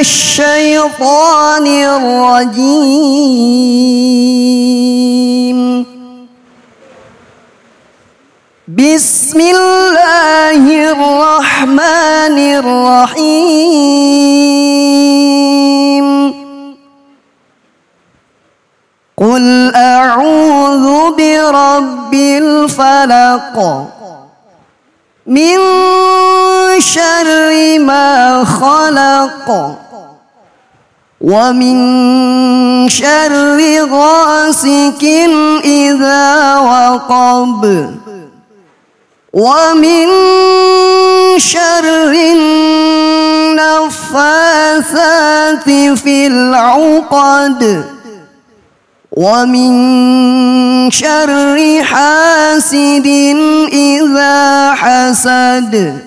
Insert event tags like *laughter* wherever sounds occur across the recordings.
الشيطان الرجيم بسم الله الرحمن الرحيم قل أعوذ برب الفلق من شر ما خلق ومن شر غاسك إذا وقب ومن شر النفاثات في العقد ومن شر حاسد إذا حسد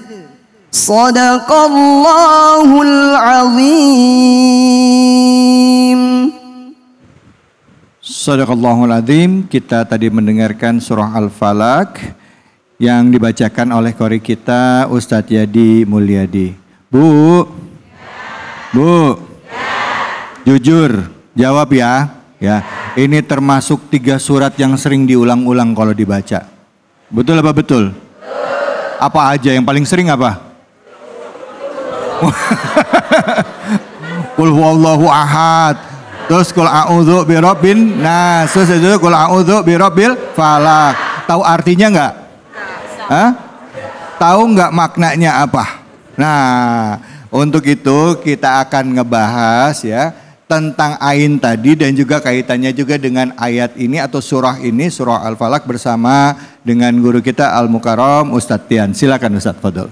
صدق الله العظيم صدق الله العظيم kita tadi mendengarkan surah Al-Falak yang dibacakan oleh kori kita Ustadz Yadi Mulyadi Bu ya. Bu ya. jujur jawab ya ya ini termasuk tiga surat yang sering diulang-ulang kalau dibaca betul apa betul? betul apa aja yang paling sering apa? Kul *laughs* wallahu ahad. Terus kul a'udzu birabbin nas. Terus itu kul a'udzu birabbil falak. Tahu artinya enggak? Hah? Tahu enggak maknanya apa? Nah, untuk itu kita akan ngebahas ya tentang ain tadi dan juga kaitannya juga dengan ayat ini atau surah ini surah al falak bersama dengan guru kita Al Mukarram Ustadz Tian. Silakan Ustadz Fadl.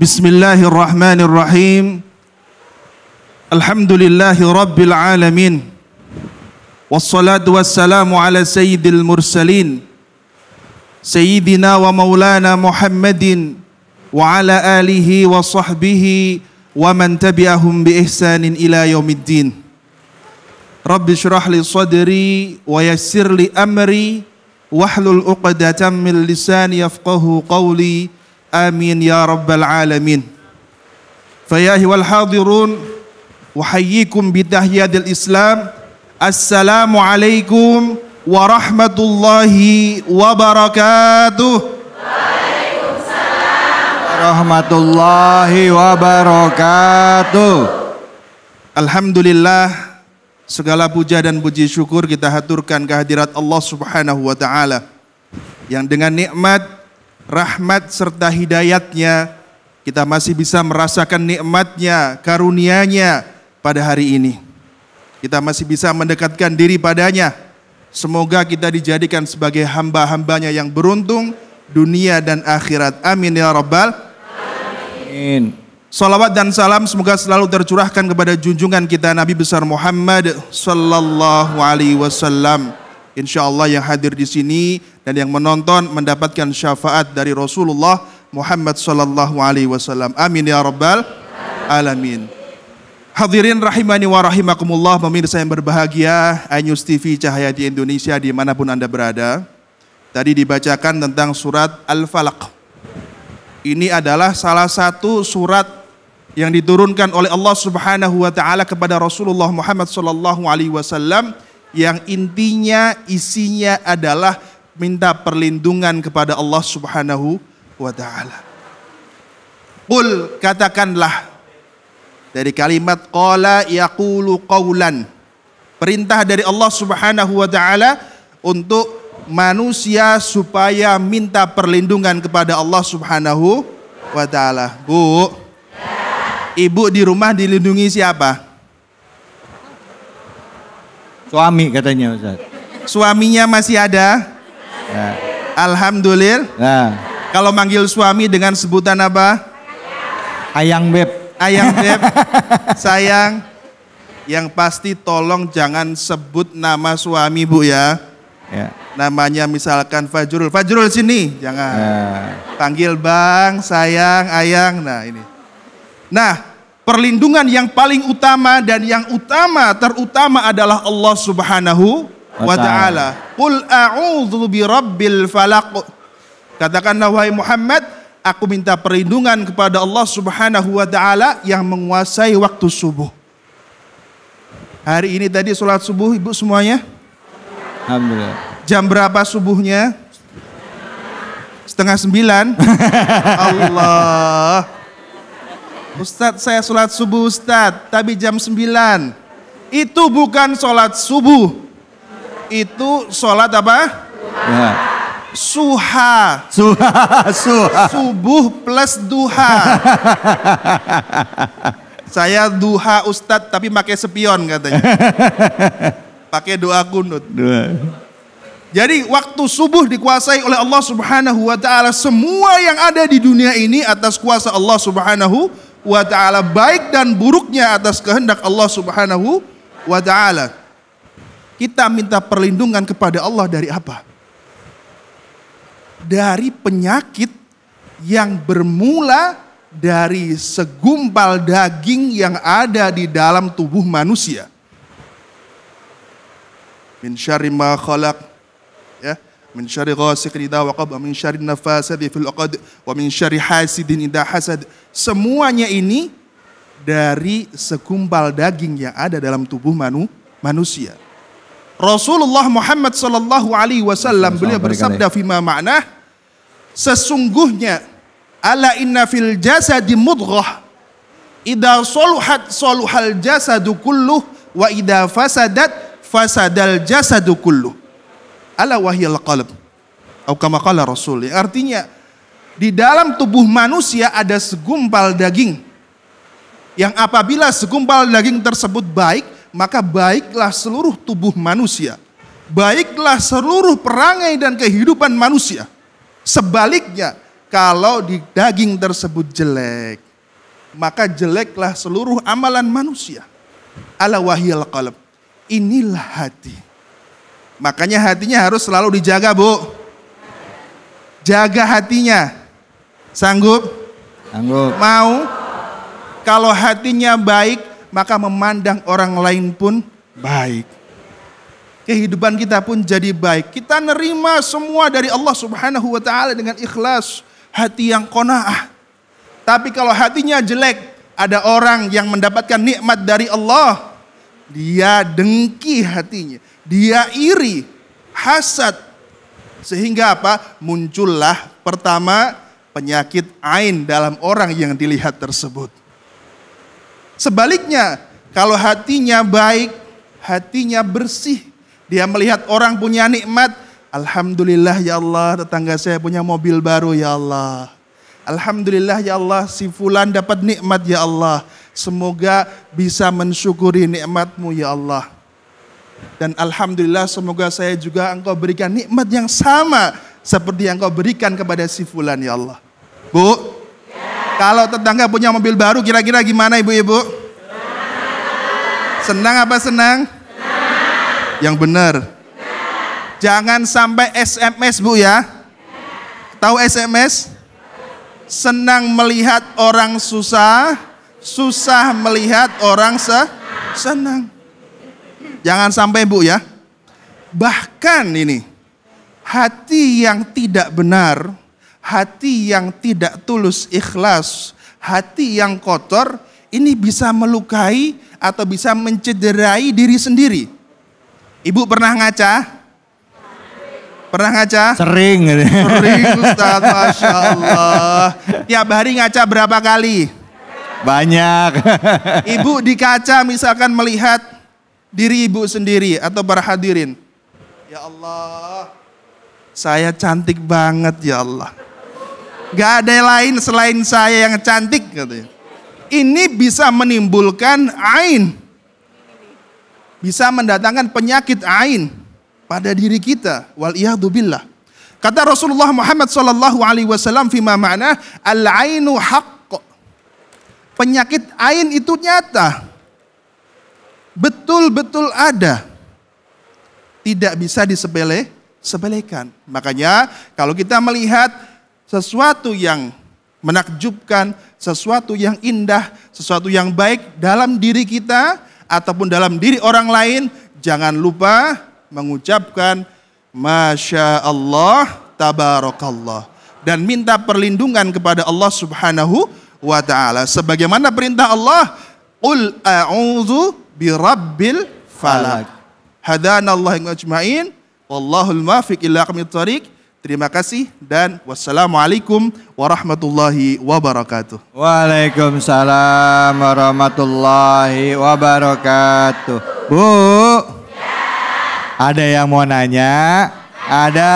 بسم الله الرحمن الرحيم الحمد لله رب العالمين والصلاة والسلام على سيد المرسلين سيدنا ومولانا محمد وعلى آله وصحبه ومن تبعهم بإحسان إلى يوم الدين رب اشرح لي صدري ويسر لي أمري واحلل عقدة من لساني يفقه قولي amin ya rabbal alamin fayahi wal hadirun wahayyikum bidahiyadil islam alaikum warahmatullahi wabarakatuh Rahmatullahi wabarakatuh Alhamdulillah segala puja dan puji syukur kita haturkan kehadirat Allah Subhanahu wa taala yang dengan nikmat rahmat serta hidayatnya, kita masih bisa merasakan nikmatnya, karunianya pada hari ini. Kita masih bisa mendekatkan diri padanya. Semoga kita dijadikan sebagai hamba-hambanya yang beruntung dunia dan akhirat. Amin ya rabbal Amin. Salawat dan salam semoga selalu tercurahkan kepada junjungan kita Nabi besar Muhammad sallallahu alaihi wasallam. Insyaallah yang hadir di sini dan yang menonton mendapatkan syafaat dari Rasulullah Muhammad sallallahu alaihi wasallam. Amin ya rabbal alamin. Hadirin rahimani wa rahimakumullah, pemirsa yang berbahagia, Anyus TV Cahaya di Indonesia dimanapun Anda berada. Tadi dibacakan tentang surat Al-Falaq. Ini adalah salah satu surat yang diturunkan oleh Allah Subhanahu wa taala kepada Rasulullah Muhammad sallallahu alaihi wasallam yang intinya isinya adalah minta perlindungan kepada Allah Subhanahu wa taala. Qul katakanlah dari kalimat qala yaqulu qawlan. Perintah dari Allah Subhanahu wa taala untuk manusia supaya minta perlindungan kepada Allah Subhanahu wa taala. Bu. Ibu di rumah dilindungi siapa? Suami katanya Ustaz. Suaminya masih ada? Nah. Alhamdulillah. Nah. Kalau manggil suami dengan sebutan apa? Ayang beb. Ayang beb. *laughs* Sayang. Yang pasti tolong jangan sebut nama suami bu ya. ya. Namanya misalkan Fajrul. Fajrul sini, jangan. Ya. Panggil bang, sayang, ayang. Nah ini. Nah, perlindungan yang paling utama dan yang utama terutama adalah Allah Subhanahu wa ta'ala. Qul a'udzu bi rabbil falaq. Katakanlah wahai Muhammad, aku minta perlindungan kepada Allah Subhanahu wa taala yang menguasai waktu subuh. Hari ini tadi sholat subuh ibu semuanya? Alhamdulillah. Jam berapa subuhnya? Setengah sembilan. *laughs* Allah. Ustadz saya sholat subuh Ustadz, tapi jam sembilan. Itu bukan sholat subuh itu sholat apa? Ya. Suha. Suha. Suha. Subuh plus duha. *laughs* Saya duha ustadz tapi pakai sepion katanya. *laughs* pakai doa kunut. Dua. Jadi waktu subuh dikuasai oleh Allah Subhanahu wa taala semua yang ada di dunia ini atas kuasa Allah Subhanahu wa taala baik dan buruknya atas kehendak Allah Subhanahu wa taala. Kita minta perlindungan kepada Allah dari apa? Dari penyakit yang bermula dari segumpal daging yang ada di dalam tubuh manusia. Min syarri ma khalaq ya min syarri ghasiqin idza waqab min syarri nafasati fil uqad wa min syarri hasidin idza hasad. Semuanya ini dari segumpal daging yang ada dalam tubuh manu, manusia. Rasulullah Muhammad sallallahu alaihi wasallam beliau bersabda ya. fima makna sesungguhnya ala inna fil jasadi mudghah idza saluhat saluhal jasadu kulluh wa idza fasadat fasadal jasadu kulluh ala wahyal qalb atau kama qala rasul artinya di dalam tubuh manusia ada segumpal daging yang apabila segumpal daging tersebut baik maka baiklah seluruh tubuh manusia, baiklah seluruh perangai dan kehidupan manusia. Sebaliknya, kalau di daging tersebut jelek, maka jeleklah seluruh amalan manusia. Ala wahyal qalb. Inilah hati. Makanya hatinya harus selalu dijaga, Bu. Jaga hatinya. Sanggup? Sanggup. Mau? Kalau hatinya baik, maka memandang orang lain pun baik. Kehidupan kita pun jadi baik. Kita nerima semua dari Allah Subhanahu wa taala dengan ikhlas, hati yang qanaah. Tapi kalau hatinya jelek, ada orang yang mendapatkan nikmat dari Allah, dia dengki hatinya, dia iri, hasad. Sehingga apa? Muncullah pertama penyakit ain dalam orang yang dilihat tersebut. Sebaliknya, kalau hatinya baik, hatinya bersih, dia melihat orang punya nikmat, Alhamdulillah ya Allah tetangga saya punya mobil baru ya Allah. Alhamdulillah ya Allah si fulan dapat nikmat ya Allah. Semoga bisa mensyukuri nikmatmu ya Allah. Dan Alhamdulillah semoga saya juga engkau berikan nikmat yang sama seperti yang engkau berikan kepada si fulan ya Allah. Bu, kalau tetangga punya mobil baru kira-kira gimana ibu-ibu? Senang apa senang? Yang benar. Jangan sampai SMS bu ya. Tahu SMS? Senang melihat orang susah, susah melihat orang se senang. Jangan sampai bu ya. Bahkan ini, hati yang tidak benar hati yang tidak tulus ikhlas, hati yang kotor, ini bisa melukai atau bisa mencederai diri sendiri. Ibu pernah ngaca? Pernah ngaca? Sering. Sering *laughs* Ustaz, Masya Allah. Tiap hari ngaca berapa kali? Banyak. *laughs* Ibu di kaca misalkan melihat diri ibu sendiri atau para hadirin. Ya Allah, saya cantik banget ya Allah. Gak ada yang lain selain saya yang cantik katanya. Ini bisa menimbulkan ain. Bisa mendatangkan penyakit ain pada diri kita. Wal billah. Kata Rasulullah Muhammad sallallahu alaihi wasallam fima ma'na al-ainu haqq. Penyakit ain itu nyata. Betul-betul ada. Tidak bisa disepele sepelekan. Makanya kalau kita melihat sesuatu yang menakjubkan, sesuatu yang indah, sesuatu yang baik dalam diri kita ataupun dalam diri orang lain, jangan lupa mengucapkan Masya Allah, Tabarakallah. Dan minta perlindungan kepada Allah subhanahu wa ta'ala. Sebagaimana perintah Allah, Qul a'udhu birabbil falak. Hadanallahu ajma'in, wallahul mafiq illa tariq. Terima kasih dan wassalamualaikum warahmatullahi wabarakatuh. Waalaikumsalam warahmatullahi wabarakatuh. Bu, ada yang mau nanya? Ada.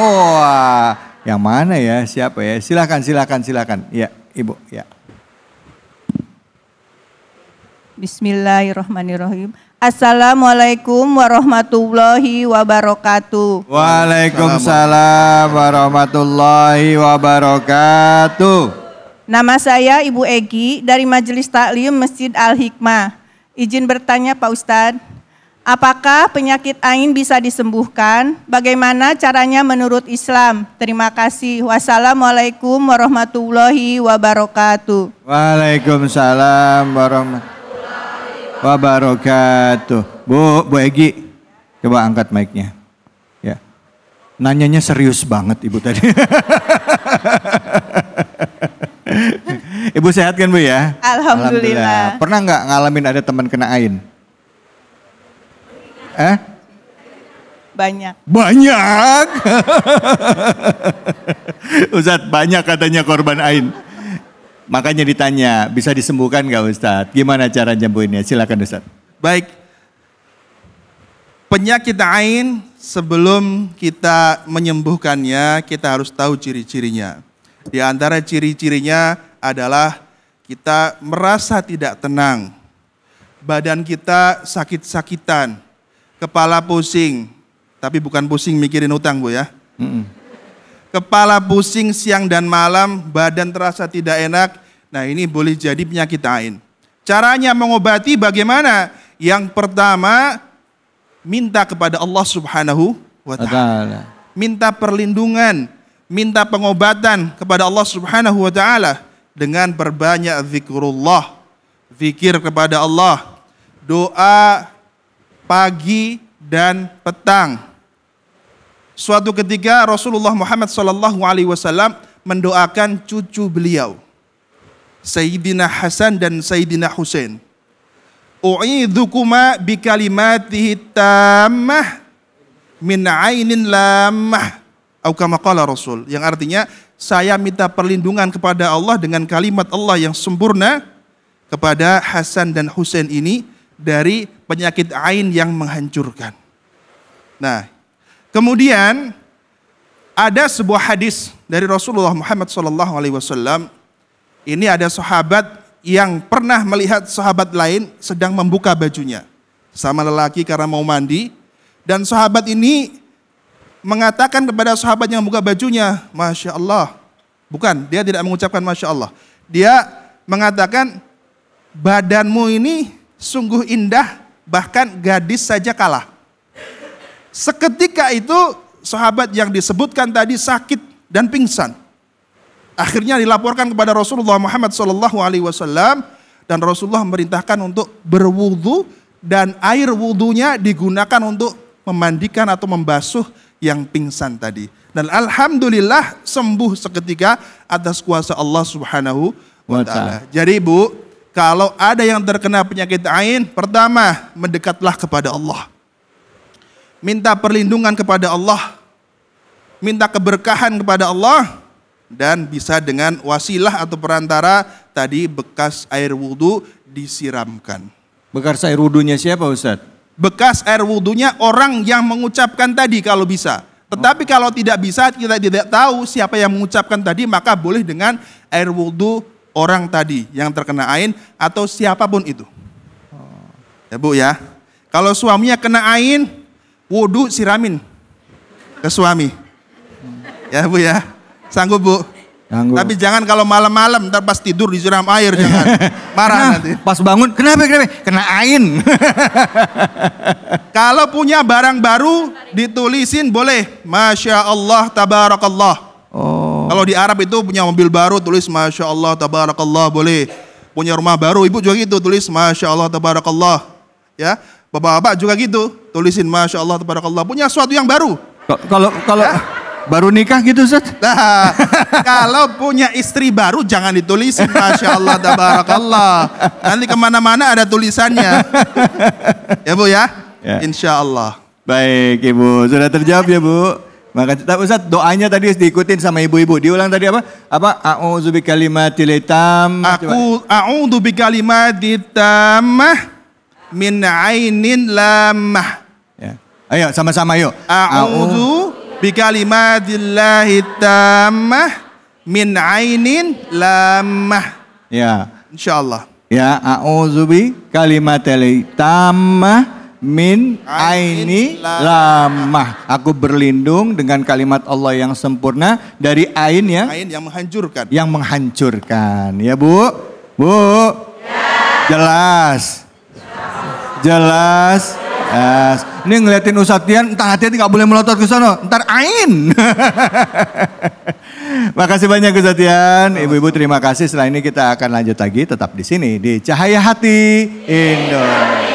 Wah, oh, yang mana ya? Siapa ya? Silakan, silakan, silakan. Ya, ibu. Ya. Bismillahirrahmanirrahim. Assalamualaikum warahmatullahi wabarakatuh. Waalaikumsalam warahmatullahi wabarakatuh. Nama saya Ibu Egi dari Majelis Taklim Masjid Al-Hikmah. Izin bertanya Pak Ustadz, apakah penyakit ain bisa disembuhkan? Bagaimana caranya menurut Islam? Terima kasih. Wassalamualaikum warahmatullahi wabarakatuh. Waalaikumsalam warahmatullahi wabarakatuh. Bu, Bu Egi, coba angkat mic-nya. Ya. Nanyanya serius banget Ibu tadi. *laughs* Ibu sehat kan Bu ya? Alhamdulillah. Alhamdulillah. Pernah nggak ngalamin ada teman kena ain? Eh? Banyak. Banyak. *laughs* Ustadz banyak katanya korban ain. Makanya ditanya, bisa disembuhkan nggak Ustadz? Gimana cara nyembuhinnya? Silakan Ustadz. Baik, penyakit ain sebelum kita menyembuhkannya, kita harus tahu ciri-cirinya. Di antara ciri-cirinya adalah kita merasa tidak tenang, badan kita sakit-sakitan, kepala pusing, tapi bukan pusing mikirin utang bu ya. Mm -mm kepala pusing siang dan malam, badan terasa tidak enak. Nah ini boleh jadi penyakit lain. Caranya mengobati bagaimana? Yang pertama, minta kepada Allah subhanahu wa ta'ala. Minta perlindungan, minta pengobatan kepada Allah subhanahu wa ta'ala. Dengan berbanyak zikrullah, zikir kepada Allah, doa pagi dan petang Suatu ketika Rasulullah Muhammad Shallallahu Alaihi Wasallam mendoakan cucu beliau, Sayyidina Hasan dan Sayyidina Husain. U'idhukuma bi tamah min ainin lamah. Atau Rasul. Yang artinya, saya minta perlindungan kepada Allah dengan kalimat Allah yang sempurna kepada Hasan dan Husain ini dari penyakit ain yang menghancurkan. Nah, Kemudian ada sebuah hadis dari Rasulullah Muhammad SAW. Ini ada sahabat yang pernah melihat sahabat lain sedang membuka bajunya sama lelaki karena mau mandi. Dan sahabat ini mengatakan kepada sahabat yang membuka bajunya, Masya Allah. Bukan, dia tidak mengucapkan Masya Allah. Dia mengatakan, badanmu ini sungguh indah, bahkan gadis saja kalah. Seketika itu sahabat yang disebutkan tadi sakit dan pingsan. Akhirnya dilaporkan kepada Rasulullah Muhammad SAW dan Rasulullah memerintahkan untuk berwudu dan air wudhunya digunakan untuk memandikan atau membasuh yang pingsan tadi. Dan alhamdulillah sembuh seketika atas kuasa Allah Subhanahu wa taala. Jadi Bu, kalau ada yang terkena penyakit ain, pertama mendekatlah kepada Allah minta perlindungan kepada Allah, minta keberkahan kepada Allah, dan bisa dengan wasilah atau perantara tadi bekas air wudhu disiramkan. Bekas air wudhunya siapa Ustaz? Bekas air wudhunya orang yang mengucapkan tadi kalau bisa. Tetapi oh. kalau tidak bisa kita tidak tahu siapa yang mengucapkan tadi maka boleh dengan air wudhu orang tadi yang terkena ain atau siapapun itu. Oh. Ya Bu ya. Kalau suaminya kena ain Wudhu siramin ke suami. Ya Bu ya. Sanggup Bu? Sanggup. Tapi jangan kalau malam-malam ntar pas tidur disiram air jangan. Marah nah, nanti. Pas bangun, kenapa kenapa? Kena ain. *laughs* kalau punya barang baru ditulisin boleh. Masya Allah tabarakallah. Oh. Kalau di Arab itu punya mobil baru tulis Masya Allah tabarakallah boleh. Punya rumah baru ibu juga gitu tulis Masya Allah tabarakallah. Ya, Bapak-bapak juga gitu, tulisin Masya Allah, Allah punya sesuatu yang baru. Kalau kalau ya? baru nikah gitu Ustaz? Nah, *laughs* kalau punya istri baru jangan ditulis, Masya Allah, Allah. Nanti kemana-mana ada tulisannya. ya Bu ya? ya. Insya Allah. Baik Ibu, sudah terjawab ya Bu. Maka tapi Ustaz doanya tadi diikutin sama ibu-ibu. Diulang tadi apa? Apa? A'udzu bikalimatil Aku a'udzu bikalimatit min ainin lamah. Ya. Ayo sama-sama yuk. A'udzu bi kalimatillahi tammah min ainin lamah. Ya. Insyaallah. Ya, a'udzu bi kalimatillahi tammah min aini lamah. Aku berlindung dengan kalimat Allah yang sempurna dari ain ya. Ain yang menghancurkan. Yang menghancurkan. Ya, Bu. Bu. Ya. Jelas. Jelas. Yes. Ini ngeliatin Ustadzian, entar hati-hati nggak boleh melotot ke sana, ntar ain. *laughs* Makasih banyak Ustadzian, Ibu-ibu terima kasih. Setelah ini kita akan lanjut lagi tetap di sini di Cahaya Hati Indonesia.